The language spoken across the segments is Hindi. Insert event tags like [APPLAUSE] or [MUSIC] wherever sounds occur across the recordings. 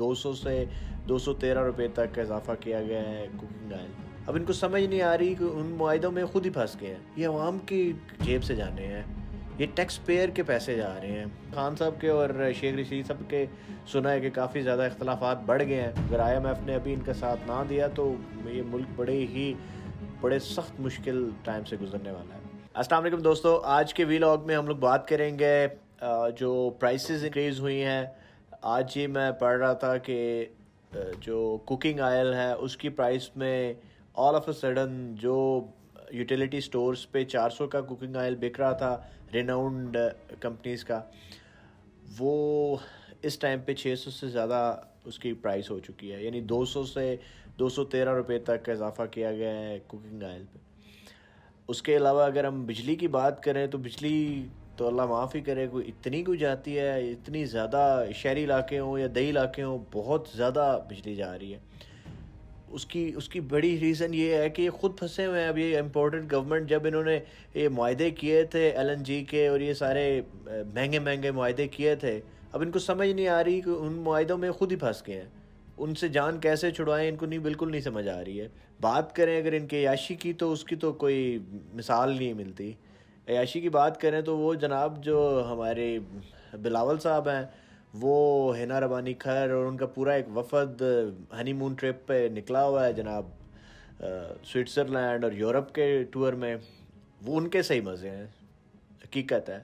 200 से 213 रुपए तक का इजाफा किया गया है कुकिंग ऑयल अब इनको समझ नहीं आ रही कि उन माहों में खुद ही फंस गए हैं ये आवाम की जेब से जाने हैं ये टैक्स पेयर के पैसे जा रहे हैं खान साहब के और शेख रशीद साहब के सुना है कि काफ़ी ज़्यादा अख्तिलाफ बढ़ गए हैं अगर आई एम एफ़ ने अभी इनका साथ ना दिया तो ये मुल्क बड़े ही बड़े सख्त मुश्किल टाइम से गुजरने वाला है वालेकुम दोस्तों आज के वीलॉग में हम लोग बात करेंगे जो प्राइसेस इंक्रीज़ हुई हैं आज ही मैं पढ़ रहा था कि जो कुकिंग आयल है उसकी प्राइस में ऑल ऑफ अ सडन जो यूटिलिटी स्टोर्स पे 400 का कुकिंग आयल बिक रहा था रिनाउंड कंपनीज का वो इस टाइम पे 600 से ज़्यादा उसकी प्राइस हो चुकी है यानी 200 से 213 रुपए तक का इजाफा किया गया है कुकिंग आयल पे उसके अलावा अगर हम बिजली की बात करें तो बिजली तो अल्लाह माफ़ी करे कोई इतनी जाती है इतनी ज़्यादा शहरी इलाके हों या दही इलाके हों बहुत ज़्यादा बिजली जा रही है उसकी उसकी बड़ी रीज़न ये है कि ये ख़ुद फंसे हुए हैं अब ये इम्पोर्टेंट गवर्नमेंट जब इन्होंने ये माहे किए थे एलएनजी के और ये सारे महंगे महंगे माहे किए थे अब इनको समझ नहीं आ रही कि उन माहों में ख़ुद ही फंस गए हैं उनसे जान कैसे छुड़वाएं इनको नहीं बिल्कुल नहीं समझ आ रही है बात करें अगर इनके याशी की तो उसकी तो कोई मिसाल नहीं मिलती अयाशी की बात करें तो वो जनाब जो हमारे बिलावल साहब हैं वो हिना रबानी खर और उनका पूरा एक वफद हनीमून ट्रिप पे निकला हुआ है जनाब स्विट्ज़रलैंड और यूरोप के टूर में वो उनके सही मज़े हैं हकीकत है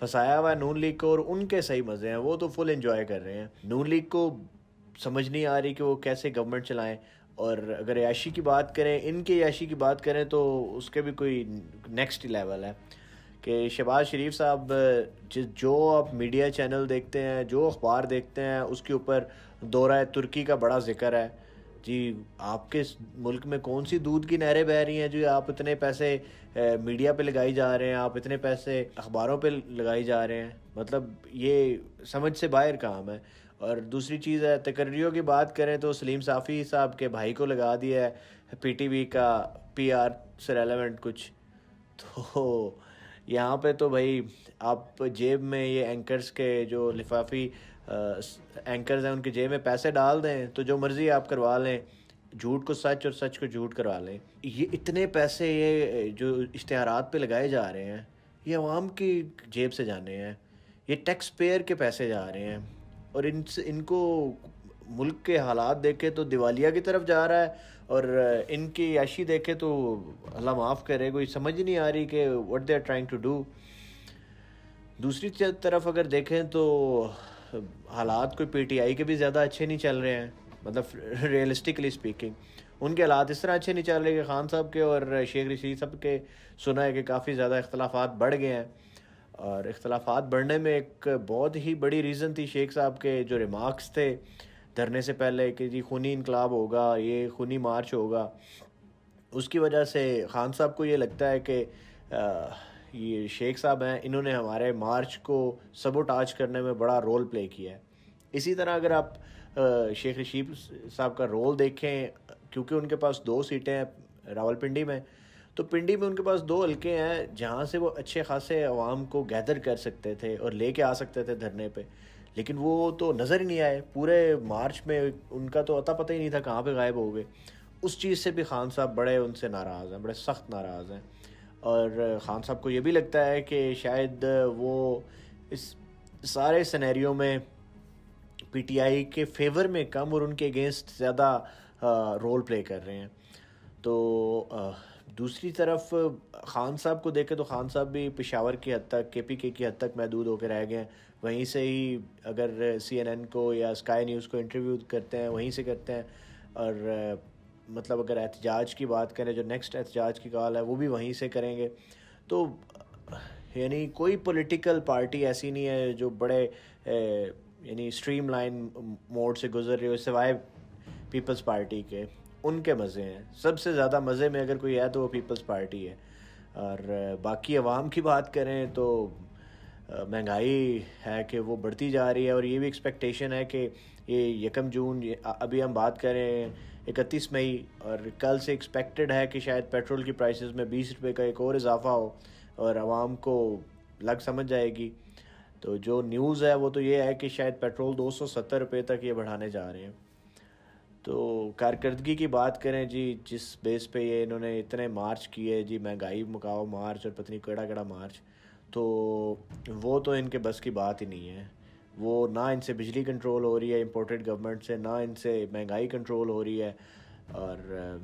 फंसाया हुआ है नून लीग को और उनके सही मज़े हैं वो तो फुल इन्जॉय कर रहे हैं नून लीग को समझ नहीं आ रही कि वो कैसे गवर्नमेंट चलाएं और अगर याशी की बात करें इनके याशी की बात करें तो उसके भी कोई नेक्स्ट लेवल है कि शहबाज शरीफ साहब जिस जो आप मीडिया चैनल देखते हैं जो अखबार देखते हैं उसके ऊपर दौरा तुर्की का बड़ा जिक्र है जी आपके मुल्क में कौन सी दूध की नहरें बह रही हैं जी आप इतने पैसे मीडिया पे लगाई जा रहे हैं आप इतने पैसे अखबारों पे लगाई जा रहे हैं मतलब ये समझ से बाहर काम है और दूसरी चीज़ है तकर्रियों की बात करें तो सलीम साफ़ी साहब के भाई को लगा दिया है पीटीवी का पीआर से रेलेवेंट कुछ तो यहाँ पे तो भाई आप जेब में ये एंकर्स के जो लिफाफी एंकर्स हैं उनके जेब में पैसे डाल दें तो जो मर्ज़ी आप करवा लें झूठ को सच और सच को झूठ करवा लें ये इतने पैसे ये जो इश्तहारात पे लगाए जा रहे हैं ये आवाम की जेब से जाने हैं ये टैक्स पेयर के पैसे जा रहे हैं और इन इनको मुल्क के हालात देखे तो दिवालिया की तरफ जा रहा है और इनकी याशी देखे तो अल्लाह माफ़ करे कोई समझ नहीं आ रही कि what they are trying to do दूसरी तरफ अगर देखें तो हालात कोई पीटीआई के भी ज़्यादा अच्छे नहीं चल रहे हैं मतलब रियलिस्टिकली [LAUGHS] स्पीकिंग उनके हालात इस तरह अच्छे नहीं चल रहे कि खान साहब के और शेख रशीद साहब के सुना है कि काफ़ी ज़्यादा इख्तलाफात बढ़ गए हैं और इख्तलाफात बढ़ने में एक बहुत ही बड़ी रीज़न थी शेख साहब के जो रिमार्क्स थे धरने से पहले कि जी खूनी इनकलाब होगा ये खूनी मार्च होगा उसकी वजह से खान साहब को ये लगता है कि ये शेख साहब हैं इन्होंने हमारे मार्च को सबोटाज करने में बड़ा रोल प्ले किया है इसी तरह अगर आप शेख रशीद साहब का रोल देखें क्योंकि उनके पास दो सीटें हैं रावलपिंडी में तो पिंडी में उनके पास दो हल्के हैं जहाँ से वो अच्छे खासे आवाम को गैदर कर सकते थे और लेके आ सकते थे धरने पे लेकिन वो तो नज़र ही नहीं आए पूरे मार्च में उनका तो अता पता ही नहीं था कहाँ पे गायब हो गए उस चीज़ से भी खान साहब बड़े उनसे नाराज़ हैं बड़े सख्त नाराज़ हैं और ख़ान साहब को ये भी लगता है कि शायद वो इस सारे सिनेरियो में पीटीआई के फेवर में कम और उनके अगेंस्ट ज़्यादा रोल प्ले कर रहे हैं तो आ, दूसरी तरफ खान साहब को देखें तो खान साहब भी पेशावर की हद तक के पी के की हद तक महदूद होकर रह गए हैं वहीं से ही अगर सी एन एन को या स्काई न्यूज़ को इंटरव्यू करते हैं वहीं से करते हैं और मतलब अगर एहतजाज की बात करें जो नेक्स्ट एहतजाज की कॉल है वो भी वहीं से करेंगे तो यानी कोई पॉलिटिकल पार्टी ऐसी नहीं है जो बड़े यानी स्ट्रीम लाइन मोड से गुजर रही हो सिवाय पीपल्स पार्टी के उनके मज़े हैं सबसे ज़्यादा मज़े में अगर कोई है तो वो पीपल्स पार्टी है और बाकी आवाम की बात करें तो महंगाई है कि वो बढ़ती जा रही है और ये भी एक्सपेक्टेशन है कि ये यकम जून अभी हम बात करें इकतीस मई और कल से एक्सपेक्टेड है कि शायद पेट्रोल की प्राइसेस में बीस रुपए का एक और इजाफा हो और आवाम को लग समझ जाएगी तो जो न्यूज़ है वो तो ये है कि शायद पेट्रोल दो सौ सत्तर रुपये तक ये बढ़ाने जा रहे हैं तो कारकर्दगी की बात करें जी जिस बेस पे ये इन्होंने इतने मार्च किए जी महंगाई मुकाओ मार्च और पत्नी कड़ा कड़ा मार्च तो वो तो इनके बस की बात ही नहीं है वो ना इनसे बिजली कंट्रोल हो रही है इम्पोर्टेड गवर्नमेंट से ना इनसे महंगाई कंट्रोल हो रही है और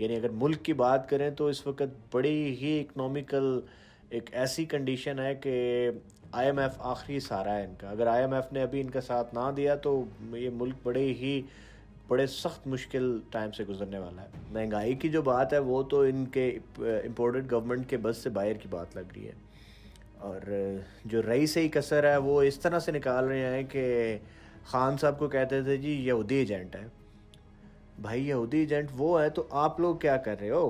यानी अगर मुल्क की बात करें तो इस वक्त बड़ी ही इकनॉमिकल एक ऐसी कंडीशन है कि आईएमएफ आखिरी सहारा है इनका अगर आईएमएफ ने अभी इनका साथ ना दिया तो ये मुल्क बड़े ही बड़े सख्त मुश्किल टाइम से गुजरने वाला है महंगाई की जो बात है वो तो इनके इम्पोर्टेड गवर्नमेंट के बस से बाहर की बात लग रही है और जो रई से ही कसर है वो इस तरह से निकाल रहे हैं कि खान साहब को कहते थे जी यहूदी एजेंट है भाई यहूदी एजेंट वो है तो आप लोग क्या कर रहे हो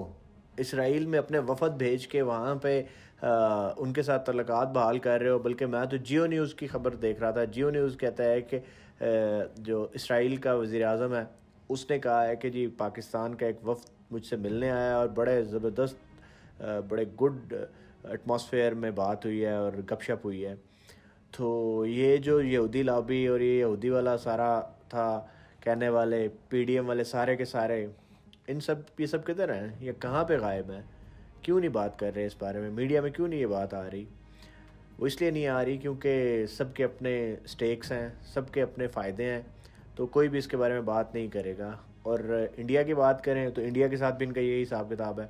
इसराइल में अपने वफद भेज के वहाँ पे आ, उनके साथ तलक़ात बहाल कर रहे हो बल्कि मैं तो जियो न्यूज़ की खबर देख रहा था जियो न्यूज़ कहता है कि जो इसराइल का वज़ी अजम है उसने कहा है कि जी पाकिस्तान का एक वफ्त मुझसे मिलने आया है और बड़े ज़बरदस्त बड़े गुड एटमॉस्फेयर में बात हुई है और गपशप हुई है तो ये जो यहूदी लाबी और ये यहूदी वाला सारा था कहने वाले पीडीएम वाले सारे के सारे इन सब ये सब किधर हैं ये कहाँ पे गायब हैं क्यों नहीं बात कर रहे इस बारे में मीडिया में क्यों नहीं ये बात आ रही वो इसलिए नहीं आ रही क्योंकि सबके अपने स्टेक्स हैं सबके अपने फ़ायदे हैं तो कोई भी इसके बारे में बात नहीं करेगा और इंडिया की बात करें तो इंडिया के साथ भी इनका यही हिसाब किताब है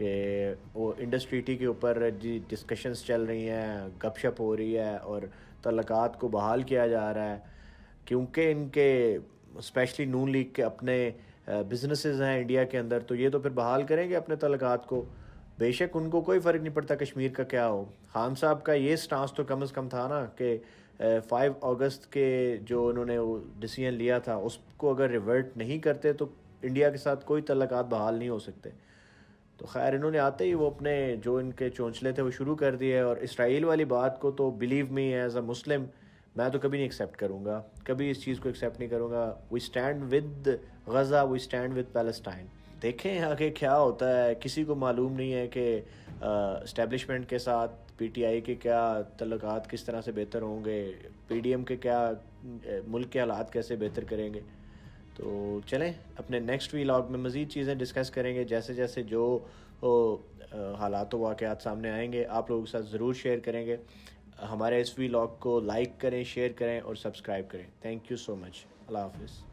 कि वो इंडस्ट्री टी के ऊपर जी डिस्कशंस चल रही हैं गपशप हो रही है और तलक़ात को बहाल किया जा रहा है क्योंकि इनके स्पेशली नून लीग के अपने बिजनेसेस हैं इंडिया के अंदर तो ये तो फिर बहाल करेंगे अपने तलक़ात को बेशक उनको कोई फ़र्क नहीं पड़ता कश्मीर का क्या हो खान साहब का ये स्टांस तो कम अज़ कम था ना कि फ़ाइव अगस्त के जो उन्होंने डिसीजन लिया था उसको अगर रिवर्ट नहीं करते तो इंडिया के साथ कोई तल्लक बहाल नहीं हो सकते तो खैर इन्होंने आते ही वो अपने जो इनके चौंचले थे वो शुरू कर दिए और इसराइल वाली बात को तो बिलीव मी एज अ मुस्लिम मैं तो कभी नहीं एक्सेप्ट करूँगा कभी इस चीज़ को एक्सेप्ट नहीं करूँगा we stand with Gaza we stand with Palestine देखें आगे क्या होता है किसी को मालूम नहीं है कि इस्टेब्लिशमेंट के साथ पीटीआई के क्या तल्लक़ात किस तरह से बेहतर होंगे पीडीएम के क्या मुल्क के हालात कैसे बेहतर करेंगे तो चलें अपने नेक्स्ट वीलॉग में मज़ीद चीज़ें डिस्कस करेंगे जैसे जैसे जो हालात वाक़ात सामने आएंगे आप लोगों के साथ ज़रूर शेयर करेंगे हमारे इस वीलॉग को लाइक करें शेयर करें और सब्सक्राइब करें थैंक यू सो मच अल्लाह हाफिज़